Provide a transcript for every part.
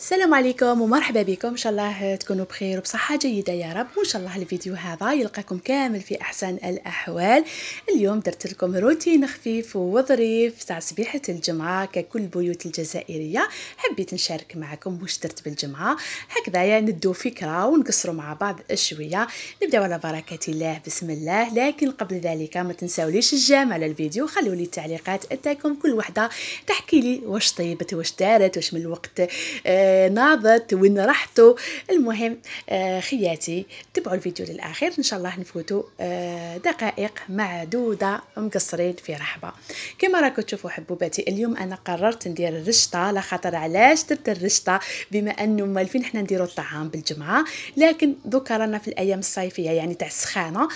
السلام عليكم ومرحبا بكم ان شاء الله تكونوا بخير وبصحه جيده يا رب وان شاء الله الفيديو هذا يلقاكم كامل في احسن الاحوال اليوم درت لكم روتين خفيف وظريف تاع صبيحه الجمعه ككل البيوت الجزائريه حبيت نشارك معكم واش درت بالجمعه هكذايا ندو فكره ونقصروا مع بعض شويه نبداو على بركه الله بسم الله لكن قبل ذلك ما تنساوليش الجام على الفيديو خلوا لي التعليقات اتاكم كل وحده تحكي لي واش طيبت واش دارت واش من الوقت آه آه، ناضت وين راحتو المهم آه، خياتي تبعوا الفيديو للاخير ان شاء الله نفوتوا آه، دقائق معدوده مقصرين في رحبه كما راكم تشوفوا حبوباتي اليوم انا قررت ندير الرشطه لا خاطر علاش درت الرشطه بما انه مالفين حنا نديروا الطعام بالجمعه لكن دوكا رانا في الايام الصيفيه يعني تاع السخانه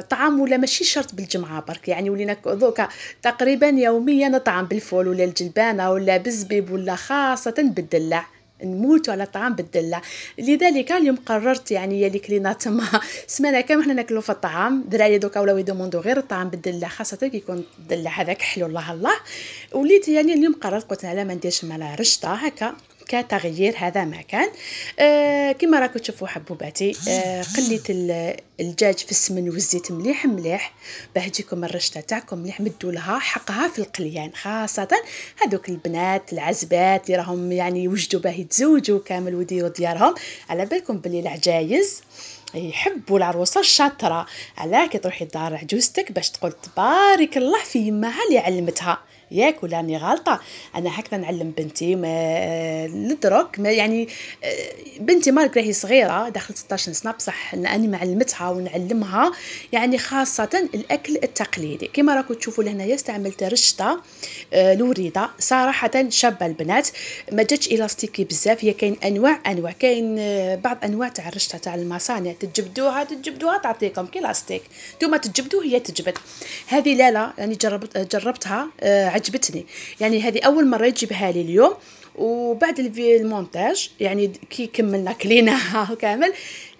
طعام ولا ماشي شرط بالجمعه برك يعني ولينا دوكا تقريبا يوميا نطعم بالفول ولا الجلبانه ولا بالزبيب ولا خاصه بالدل بالدلع نموت على الطعام بالدله لذلك اليوم قررت يعني يا يلي كلينا تما سمانه كامل حنا ناكلو في الطعام دراري دوكا ولاو يدوموندو غير الطعام بالدله خاصه كي يكون الدله هذاك حلو الله الله وليت يعني اليوم قررت قلت لا ما نديرش مع رشطه هكا كتغيير هذا ما كان آه كما راكم تشوفوا حبوباتي آه قليت الدجاج في السمن والزيت مليح مليح باه تجيكم الرشته تاعكم مليح مدوا لها حقها في القليان خاصه هذوك البنات العزبات اللي راهم يعني وجدوا باه يتزوجوا كامل وديروا ديارهم على بالكم بلي العجايز يحبوا العروسه الشاطره علاه كي تروحي لدار عجوزتك باش تقول تبارك الله في يماها اللي علمتها ياك ولا راني غلطه انا هكذا نعلم بنتي ما ندرك ما يعني بنتي مالك راهي صغيره دخلت 16 سنه بصح اني معلمتها ونعلمها يعني خاصه الاكل التقليدي كما راكم تشوفوا لهنايا استعملت رشطه آه، لوريده صراحه شابه البنات ما جاتش الاستيكي بزاف هي كاين انواع انواع كاين آه، بعض انواع تاع الرشطه تاع المصانع تجبدوها تجبدوها تعطيكم كي لاستيك نتوما تجبدو هي تجبد هذه لا لا يعني جربت جربتها آه، عجبتني يعني هذه اول مره يجيبها لي اليوم وبعد المونتاج يعني كي كملنا كليناها كامل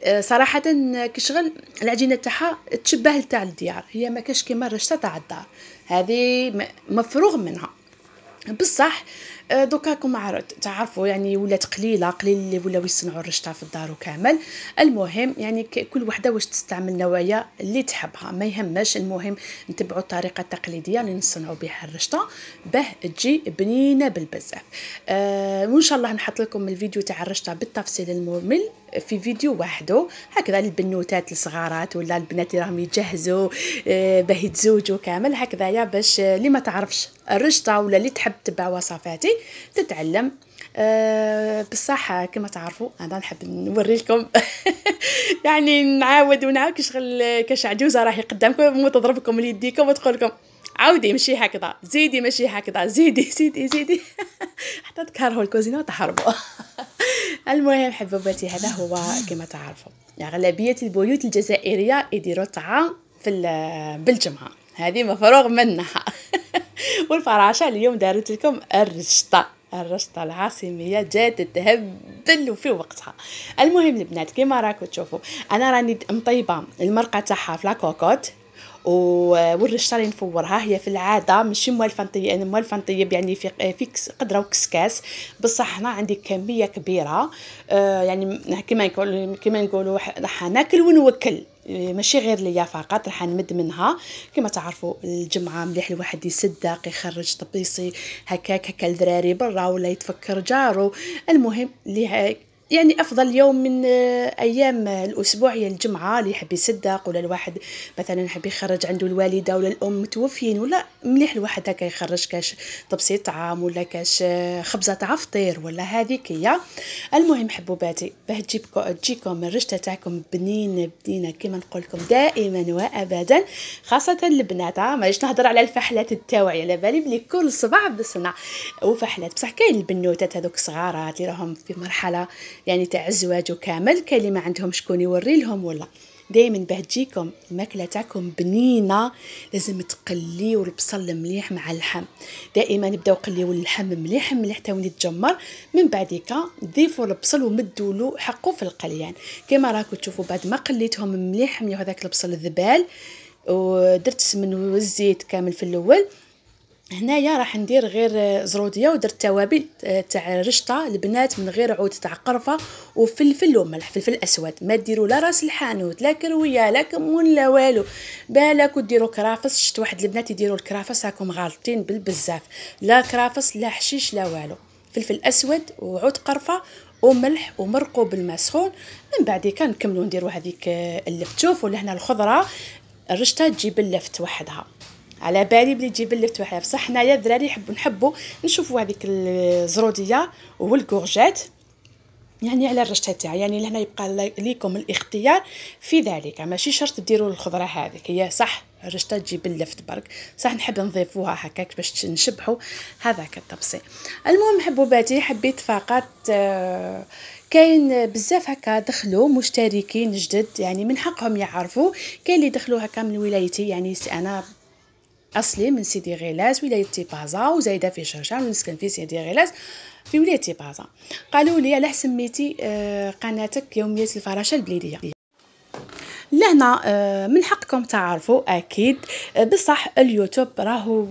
آه، صراحه كشغل العجينه تاعها تشبه لتاع الديار هي ما كاش كيما الرشته تاع الدار هذه مفروغ منها بصح آه، دوكا كما عرفت تعرفوا يعني ولات قليله قليل اللي ولاو يصنعوا الرشطه في الدار كامل المهم يعني كل وحده واش تستعمل نوايا اللي تحبها ما يهمش المهم نتبعوا الطريقه التقليديه اللي نصنعوا بها الرشطه باه تجي بنينه بالبزاف آه وان شاء الله نحط لكم الفيديو تاع الرشطه بالتفصيل الممل في فيديو وحده هكذا البنوتات الصغارات ولا البنات اللي راهم يجهزوا آه، باه يتزوجوا كامل هكذايا باش آه، اللي ما تعرفش الرشطه ولا اللي تحب تتبع وصفاتي تتعلم أه بصح كما تعرفوا انا نحب نوري لكم يعني نعاود ونعاود شغل كاش عجوزه راهي قدامكم وتضربكم ليديكم وتقول لكم عاودي ماشي هكذا زيدي ماشي هكذا زيدي زيدي زيدي حتى تكرهوا الكوزينه وتهربوا المهم حبوباتي هذا هو كما تعرفوا اغلبيه البيوت الجزائريه يديروا الطعام في بالجمعه هذه مفروغ منها والفراشه اليوم دارت لكم الرشطه الرشطة العاصمية جات تهبل في وقتها المهم البنات كيما راكم تشوفوا انا راني مطيبه المرقه تاعها في لاكوكوت والرشطه اللي نفورها هي في العاده ماشي موالفه نطيب انا موالفه نطيب يعني في فيكس قدره وكسكاس بصح هنا عندي كميه كبيره آه، يعني كما نقول كما نقولوا راح ناكل ونوكل يعني ماشي غير ليا فقط راح نمد منها كما تعرفوا الجمعه مليح الواحد يصدق يخرج طبيسي هكاك هكا الدراري برا ولا يتفكر جارو المهم اللي يعني افضل يوم من آه، ايام آه، الاسبوع هي يعني الجمعه اللي يحب يصدق ولا الواحد مثلا يحب يخرج عنده الوالده ولا الام متوفين ولا مليح الواحد هكا يخرج كاش طبسي طعام ولا كاش آه، خبزه تاع فطير ولا هذيك هي المهم حبوباتي باه تجيبكم تجيكم الرشته تاعكم بنينه بنينه كما نقول لكم دائما وابدا خاصه البنات مانيش نهضر على الفحلات التوعيه على بالي بلي كل صباح بصنع وفحلات بصح كاين البنوتات هذوك الصغارات اللي راهم في مرحله يعني تاع الزواج كامل كاين اللي ما عندهم شكون يوري لهم ولا دائما باه تجيكم الماكله تاعكم بنينه لازم تقليو البصل مليح مع اللحم دائما نبداو قليو اللحم مليح مليح حتى وين يتجمر من بعديك ضيفوا البصل ومدوا له حقه في القليان كما راكم تشوفوا بعد ما قليتهم مليح مليح هذاك البصل الذبال ودرت السمن والزيت كامل في الاول هنايا راح ندير غير زروديه ودرت توابل آه، تاع رشطه البنات من غير عود تاع قرفه وفلفل وملح فلفل اسود ما ديروا لا راس الحانوت لا كرويه لا كمون لا والو بالك وديروا كرافس شفت واحد البنات يديروا الكرافس راكم غالطين بالبزاف لا كرافس لا حشيش لا والو فلفل اسود وعود قرفه وملح ومرقوا بالماء سخون من بعد كان نكملوا نديروا هذيك آه، اللفتوف ولا هنا الخضره الرشطه تجيب اللفت وحدها على بالي بلي تجيب اللفت وحده بصح حنايا الدراري يحبوا نحبوا نشوفوا هذيك الزروديه والكورجات يعني على الرشته تاعها يعني لهنا يبقى ليكم الاختيار في ذلك ماشي شرط ديروا الخضره هذيك هي صح الرشته تجيب اللفت برك صح نحب نضيفوها هكاك باش نشبحوا هذاك الطبسي المهم حبوباتي حبيت فقط آه كاين بزاف هكا دخلوا مشتركين جدد يعني من حقهم يعرفوا كاين اللي دخلوا هكا من ولايتي يعني انا اصلي من سيدي غيلاز ولايه تيبازا وزايده في شرشان ونسكن في سيدي غيلاز في ولايه تيبازا قالوا لي على سميتي آه، قناتك يوميه الفراشه البليديه لهنا آه، من حقكم تعرفوا اكيد آه، بصح اليوتيوب راهو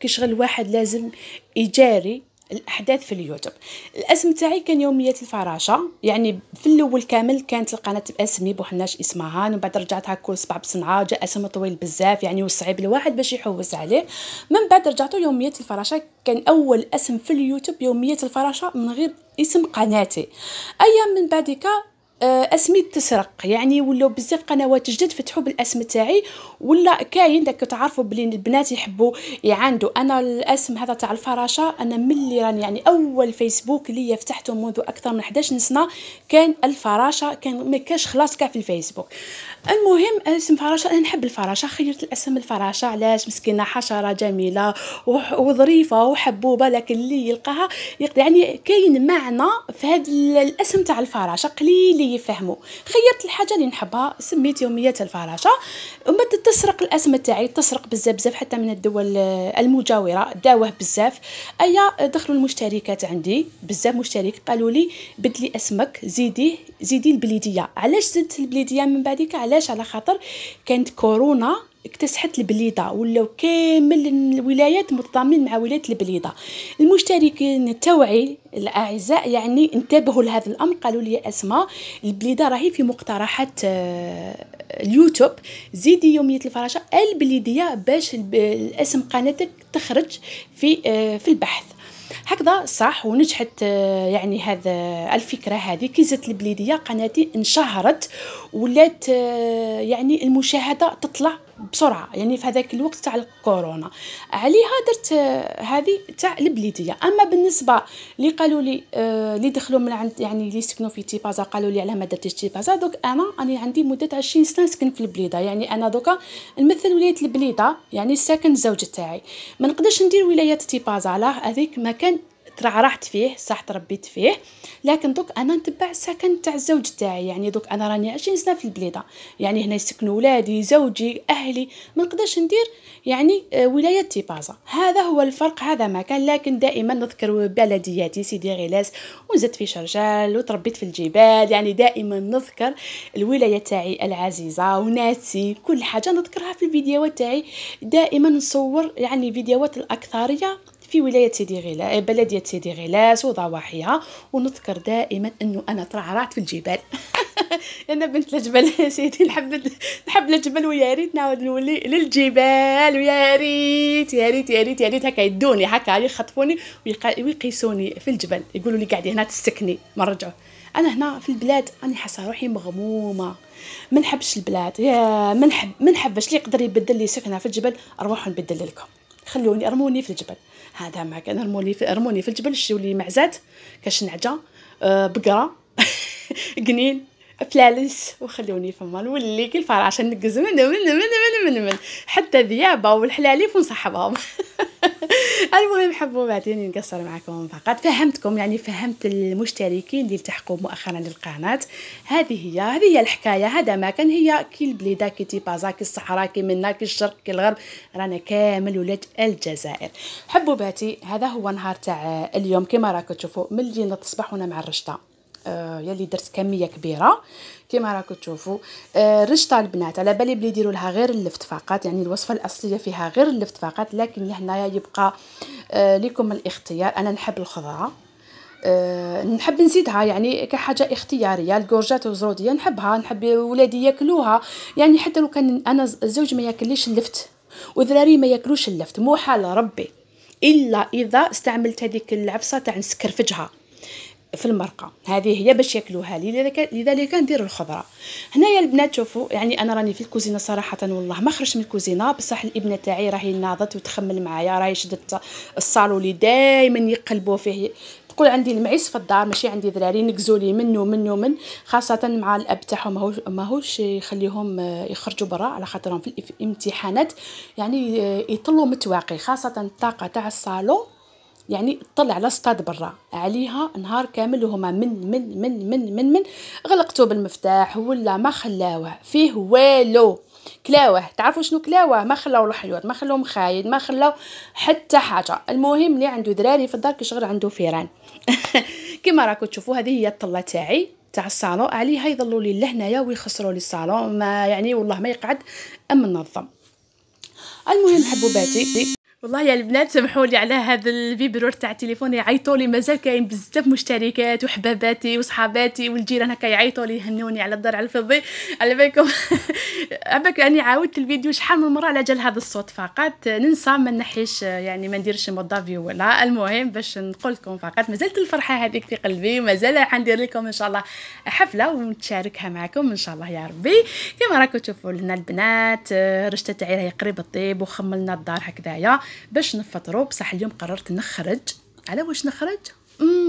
كشغل واحد لازم يجاري الاحداث في اليوتيوب الاسم تاعي كان يوميه الفراشه يعني في الاول كامل كانت القناه باسمي بوحناش اسمها ومن بعد رجعتها كل صباح بصنعه جاء اسم طويل بزاف يعني وصعيب الواحد باش يحوس عليه من بعد رجعته يوميه الفراشه كان اول اسم في اليوتيوب يوميه الفراشه من غير اسم قناتي ايام من بعدك آه، اسمي تسرق يعني ولاو بزاف قنوات جدد فتحوا بالاسم تاعي ولا كاين داك تعرفوا بلي البنات يحبوا يعاندوا انا الاسم هذا تاع الفراشه انا ملي راني يعني اول فيسبوك ليا فتحته منذ اكثر من 11 سنه كان الفراشه كان ما كاش خلاص كاع في الفيسبوك المهم آه، اسم فراشه انا نحب الفراشه خيرت الاسم الفراشه علاش مسكينه حشره جميله وظريفه وحبوبه لكن اللي يلقاها يعني كاين معنى في هذا الاسم تاع الفراشه قليل يفهمه خيرت الحاجه اللي نحبها سميت يوميات الفراشه وما تسرق الاسم تاعي تسرق بزاف بزاف حتى من الدول المجاوره داوه بزاف ايا دخلوا المشتركات عندي بزاف مشترك قالوا لي بدلي اسمك زيديه زيدي البليديه علاش زدت البليديه من بعدك علاش علاش على خاطر كانت كورونا اكتسحت البليده ولاو كامل الولايات متضامنين مع ولايه البليده المشتركين توعي الاعزاء يعني انتبهوا لهذا الامر قالوا لي اسماء البليده راهي في مقترحات آه، اليوتيوب زيدي يوميه الفراشه البليديه باش الاسم قناتك تخرج في آه، في البحث هكذا صح ونجحت آه، يعني هذا الفكره هذه كي زدت البليديه قناتي انشهرت ولات آه، يعني المشاهده تطلع بسرعه يعني في هذاك الوقت تاع الكورونا عليها درت آه، هذه تاع البليديه اما بالنسبه اللي قالوا لي اللي آه، دخلوا من عند يعني اللي سكنوا في تيبازا قالوا لي علاه ما درتيش تيبازا دوك انا راني عندي مده 20 سنه سكن في البليده يعني انا دوكا نمثل ولايه البليده يعني ساكن الزوج تاعي ما نقدرش ندير ولايه تيبازا لا هذيك مكان ترعرعت فيه صح تربيت فيه لكن دوك انا نتبع السكن تاع الزوج تاعي يعني دوك انا راني 20 سنه في البليده يعني هنا يسكنوا ولادي زوجي اهلي ما نقدرش ندير يعني آه، ولايه تيبازا هذا هو الفرق هذا ما كان لكن دائما نذكر بلدياتي سيدي غيلاس ونزدت في شرجال وتربيت في الجبال يعني دائما نذكر الولايه تاعي العزيزه وناسي كل حاجه نذكرها في الفيديوهات تاعي دائما نصور يعني فيديوهات الاكثريه في ولايه سيدي غيلا آه، بلديه سيدي غيلاس وضواحيها ونذكر دائما انه انا ترعرعت في الجبال انا بنت الجبل سيدي نحب نحب الجبل ويا ريت نعاود نولي للجبال ويا ريت يا ريت يا ريت يا ريت هكا يدوني هكا يخطفوني ويقيسوني في الجبل يقولوا لي قاعده هنا تسكني ما نرجعوا انا هنا في البلاد راني حاسه روحي مغمومه ما نحبش البلاد يا ما نحب ما نحبش اللي يقدر يبدل لي سكنه في الجبل اروح نبدل لكم خلوني ارموني في الجبل هذا ما كان رموني في رموني في الجبل الشولي معزات كاش نعجه آه، بقره قنين فلالس وخلوني فما نولي كي الفراشة نقز من من من من من من حتى ذيابة والحلاليف ونصحبهم المهم حبوا بعدين نقصر معكم فقط فهمتكم يعني فهمت المشتركين اللي التحقوا مؤخرا للقناة هذه هي هذه هي الحكاية هذا ما كان هي كي البليدة كي تيبازا كي الصحراء كي منا كي الشرق كي الغرب رانا كامل ولاد الجزائر حبوا باتي هذا هو نهار تاع اليوم كما راكم تشوفوا ملي نتصبح وانا مع الرشطه آه يلي درت كميه كبيره كما راكم تشوفوا آه، رشطة البنات على بالي بلي يديروا لها غير اللفت فقط يعني الوصفه الاصليه فيها غير اللفت فقط لكن هنايا يبقى آه، لكم الاختيار انا نحب الخضره أه نحب نزيدها يعني كحاجه اختياريه الكورجات والزروديه نحبها نحب ولادي ياكلوها يعني حتى لو كان انا الزوج ما ياكليش اللفت وذراري ما ياكلوش اللفت مو حال ربي الا اذا استعملت هذيك العفصه تاع نسكرفجها في المرقه هذه هي باش ياكلوها لذلك لذلك ندير الخضره هنايا البنات شوفوا يعني انا راني في الكوزينه صراحه والله ما خرجت من الكوزينه بصح الابنه تاعي راهي ناضت وتخمل معايا راهي شدت الصالون اللي دائما يقلبوا فيه تقول عندي المعيس في الدار ماشي عندي ذراري نكزوا لي منه منه من خاصه مع الاب تاعهم ماهوش يخليهم يخرجوا برا على خاطرهم في الامتحانات يعني آه، يطلوا متواقي خاصه الطاقه تاع الصالون يعني طلع على سطاد برا عليها نهار كامل وهما من من من من من من غلقتو بالمفتاح ولا ما خلاوه فيه والو كلاوه تعرفوا شنو كلاوه ما خلاو الحيوط ما خلاو مخايد ما خلاو حتى حاجه المهم اللي عنده دراري في الدار كيشغل عنده فيران كما راكم تشوفوا هذه هي الطله تاعي تاع الصالون عليها يظلوا لي لهنايا ويخسروا لي الصالون ما يعني والله ما يقعد منظم المهم حبوباتي والله يا البنات سمحوا لي على هذا الفيبرور تاع التليفون يعيطوا لي مازال كاين بزاف مشتركات وحباباتي وصحاباتي والجيران هكا يعيطوا لي يهنوني على الدار على الفضي على بالكم عباك اني عاودت الفيديو شحال من مره على جال هذا الصوت فقط ننسى ما نحيش يعني ما نديرش مودافيو ولا المهم باش نقول لكم فقط مازالت الفرحه هذيك في قلبي ومازال ندير لكم ان شاء الله حفله ونتشاركها معكم ان شاء الله يا ربي كما راكم تشوفوا لنا البنات رشته تاعي راهي قريب الطيب وخملنا الدار هكذايا باش نفطروا بصح اليوم قررت نخرج على واش نخرج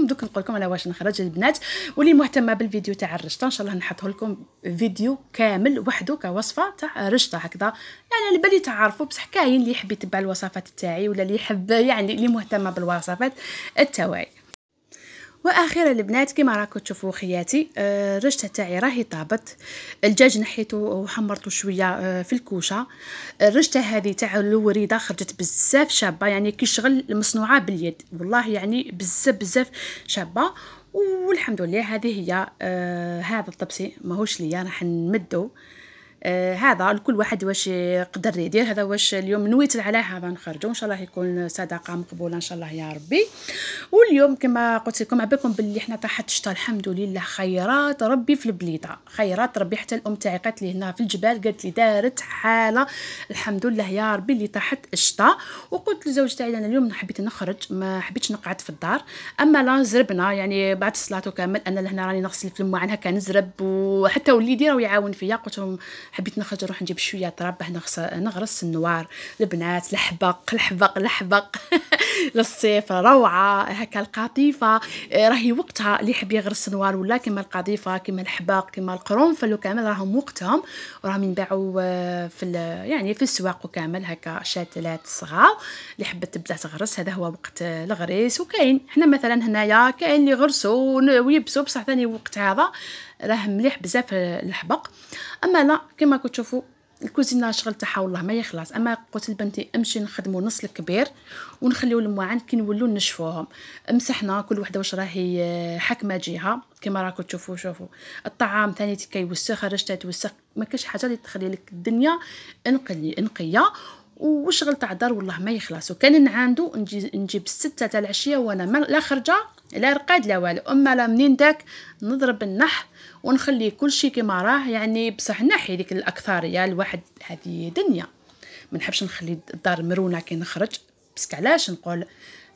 دوك نقول لكم على واش نخرج البنات واللي مهتمه بالفيديو تاع الرشطه ان شاء الله نحطه لكم فيديو كامل وحده كوصفه تاع رشطه هكذا يعني على بالي تعرفوا بصح كاين اللي يحب يتبع الوصفات تاعي ولا اللي يحب يعني اللي مهتمه بالوصفات تاعي واخيرا البنات كما راكم تشوفوا خياتي آه، الرشته تاعي راهي طابت الدجاج نحيته وحمرته شويه آه، في الكوشه الرشته هذه تاع الوريده خرجت بزاف شابه يعني كي شغل مصنوعه باليد والله يعني بزاف بزاف شابه والحمد لله هذه هي آه هذا الطبسي ماهوش ليا راح نمدو آه هذا لكل واحد واش يقدر يدير هذا واش اليوم نويت على هذا نخرجوا ان شاء الله يكون صدقه مقبوله ان شاء الله يا ربي واليوم كما قلت لكم عبالكم باللي حنا طاحت الشتا الحمد لله خيرات ربي في البليده خيرات ربي حتى الام تاعي قالت لي هنا في الجبال قالت لي دارت حاله الحمد لله يا ربي اللي طاحت الشتا وقلت لزوج تاعي انا اليوم حبيت نخرج ما حبيتش نقعد في الدار اما لا زربنا يعني بعد الصلاه كامل انا لهنا راني نغسل في الماء هكا نزرب وحتى وليدي راه يعاون فيا قلت لهم حبيت نخرج نروح نجيب شويه تراب هنا نغرس النوار البنات الحبق الحبق الحبق للصيف روعه هكا القطيفه راهي وقتها اللي يحب يغرس نوار ولا كما القطيفه كما الحبق كما القرنفل وكامل راهم وقتهم وراهم ينباعوا آه، في يعني في السواق وكامل هكا شاتلات صغار اللي حبت تبدا تغرس هذا هو وقت الغريس وكاين حنا مثلا هنايا كاين اللي يغرسوا ويبسوا بصح ثاني وقت هذا راه مليح بزاف الحبق اما لا كما كتشوفوا الكوزينه شغل تاعها والله ما يخلص اما قلت لبنتي امشي نخدموا نص الكبير ونخليو المواعن كي نولوا نشفوهم مسحنا كل وحده واش راهي آه، حكمه جهه كما راكم تشوفوا شوفوا الطعام ثاني كيوسخ خرجته توسخ ما كاش حاجه اللي تخلي لك الدنيا انقلي انقيه وشغل تاع الدار والله ما يخلص وكان عنده نجيب السته تاع العشيه وانا لا خرجه لا رقاد لا والو اما لا منين داك نضرب النح ونخلي كل شيء كيما راه يعني بصح نحي ديك الاكثريه الواحد هذه دنيا ما نحبش نخلي الدار مرونه كي نخرج بسك علاش نقول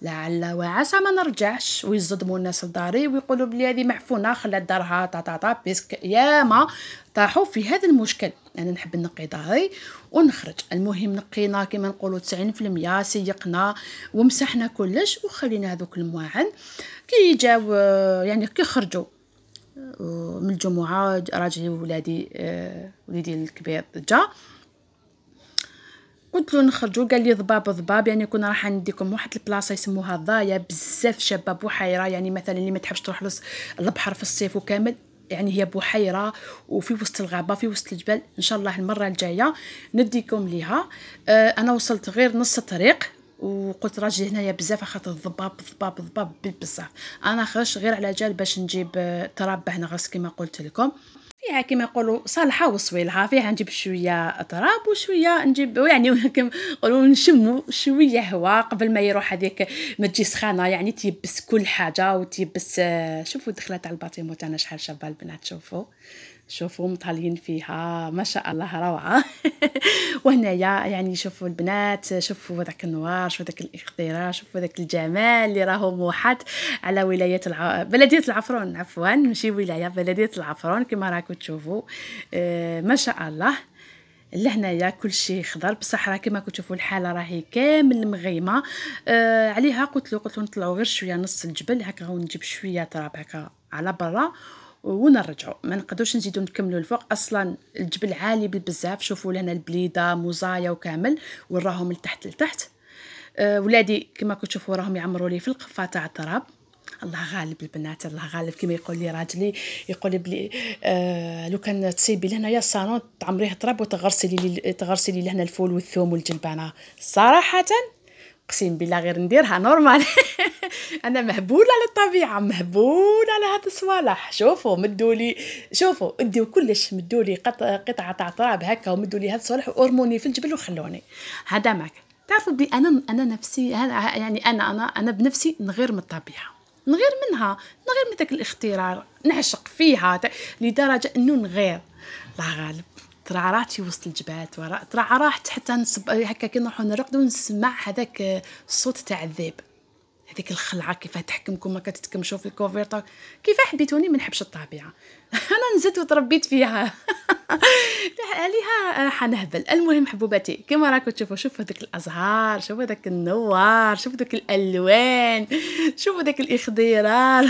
لعل وعسى ما نرجعش ويصدموا الناس لداري ويقولوا بلي هذه معفونه خلات دارها طاطا بيسك ياما طاحوا في هذا المشكل انا نحب نقي ظهري ونخرج المهم نقينا كما نقولوا 90% سيقنا ومسحنا كلش وخلينا هذوك المواعن كي جاو يعني كي خرجوا آه، من الجمعه راجلي وولادي آه، وليدي الكبير جا قلت له نخرجوا قال لي ضباب ضباب يعني كنا راح نديكم واحد البلاصه يسموها الضايه بزاف شابه بحيره يعني مثلا اللي ما تحبش تروح للبحر في الصيف وكامل يعني هي بحيره وفي وسط الغابه في وسط الجبال ان شاء الله المره الجايه نديكم ليها آه، انا وصلت غير نص الطريق وقلت راجلي هنايا بزاف خاطر الضباب الضباب الضباب بزاف انا خرجت غير على جال باش نجيب آه، تراب هنا غاس كما قلت لكم فيها كما يقولوا صالحه وصويلها فيها نجيب شويه تراب وشويه نجيب يعني كما يقولوا نشمو شويه هواء قبل ما يروح هذيك ما تجي سخانه يعني تيبس كل حاجه وتيبس آه، شوفوا دخلت على الباطيموت انا شحال شابه البنات شوفوا شوفوا مطالين فيها ما شاء الله روعه وهنايا يعني شوفوا البنات شوفوا ذاك النوار شوفوا ذاك الاخضرا شوفوا ذاك الجمال اللي راهو موحد على ولايه الع... بلديه العفرون عفوا ماشي ولايه بلديه العفرون كما راكم تشوفوا آه ما شاء الله لهنايا كل شيء خضر بصح راه كما كتشوفوا الحاله راهي كامل مغيمه آه عليها قلت له قلت له نطلعوا غير شويه نص الجبل هكا نجيب شويه تراب هكا على برا ونرجعوا ما نقدروش نزيدو نكملوا الفوق اصلا الجبل عالي بزاف شوفوا لهنا البليده مزايا وكامل وراهم لتحت لتحت أه ولادي كما كتشوفوا راهم يعمروا لي في القفه تاع التراب الله غالب البنات الله غالب كما يقول لي راجلي يقول لي بلي آه لو كان تسيبي لهنايا الصالون تعمريه تراب وتغرسي لي تغرسي لي لهنا الفول والثوم والجلبانه صراحه اقسم بالله غير نديرها نورمال انا مهبوله على الطبيعه مهبوله على هاد الصوالح شوفوا مدوا لي شوفوا اديو كلش مدوا لي قطعه تاع تراب هكا ومدوا لي هاد الصوالح وارموني في الجبل وخلوني هذا معك تعرفوا بلي انا انا نفسي يعني انا انا انا بنفسي نغير من الطبيعه نغير منها نغير من ذاك الاختراع نعشق فيها لدرجه انه نغير الله غالب ترعرعت في وسط الجبال ترعرعت حتى نصب هكا كي نروحو نرقدو نسمع هذاك الصوت تاع الذئب هذيك الخلعه كيف تحكمكم ما كتتكمشوا في الكوفيرتا كيف حبيتوني ما نحبش الطبيعه انا نزلت وتربيت فيها عليها حنهبل المهم حبوباتي كما راكم تشوفوا شوفوا هذاك الازهار شوفوا هذاك النوار شوفوا داك الالوان شوفوا ذاك الاخضرار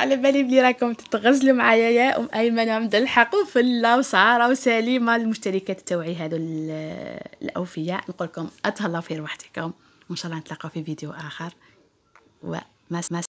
على بالي بلي راكم تتغزلوا معايا يا ام ايمن عبد الحق وفله وساره وسليمه المشتركات تاوعي هادو الاوفياء نقول لكم اتهلاو في رواحتكم وان شاء الله نتلاقاو في فيديو اخر وما